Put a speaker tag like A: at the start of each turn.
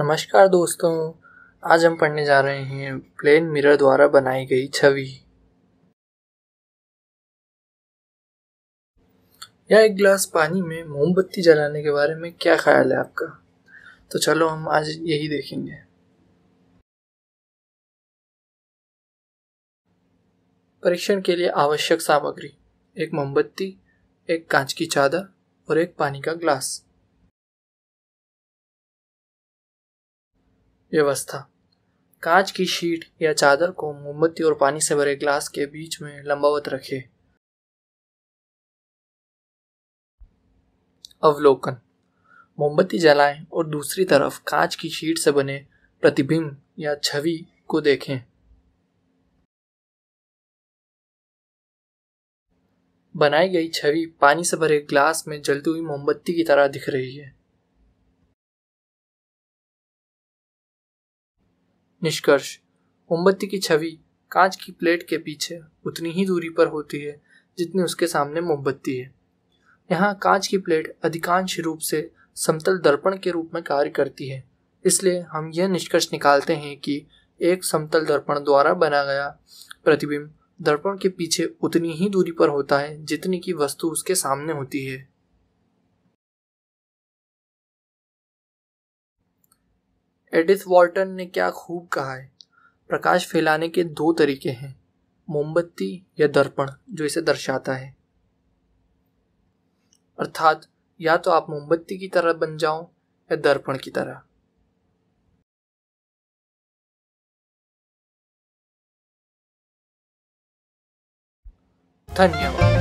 A: नमस्कार दोस्तों आज हम पढ़ने जा रहे हैं प्लेन मिरर द्वारा बनाई गई छवि या एक गिलास पानी में मोमबत्ती जलाने के बारे में क्या ख्याल है आपका तो चलो हम आज यही देखेंगे परीक्षण के लिए आवश्यक सामग्री एक मोमबत्ती एक कांच की चादर और एक पानी का ग्लास व्यवस्था कांच की शीट या चादर को मोमबत्ती और पानी से भरे ग्लास के बीच में लंबावत रखें अवलोकन मोमबत्ती जलाएं और दूसरी तरफ कांच की शीट से बने प्रतिबिंब या छवि को देखें बनाई गई छवि पानी से भरे ग्लास में जलती हुई मोमबत्ती की तरह दिख रही है निष्कर्ष मोमबत्ती की छवि कांच की प्लेट के पीछे उतनी ही दूरी पर होती है जितनी उसके सामने मोमबत्ती है यहाँ कांच की प्लेट अधिकांश रूप से समतल दर्पण के रूप में कार्य करती है इसलिए हम यह निष्कर्ष निकालते हैं कि एक समतल दर्पण द्वारा बना गया प्रतिबिंब दर्पण के पीछे उतनी ही दूरी पर होता है जितनी की वस्तु उसके सामने होती है एडिस वॉल्टन ने क्या खूब कहा है प्रकाश फैलाने के दो तरीके हैं मोमबत्ती या दर्पण जो इसे दर्शाता है अर्थात या तो आप मोमबत्ती की तरह बन जाओ या दर्पण की तरह
B: धन्यवाद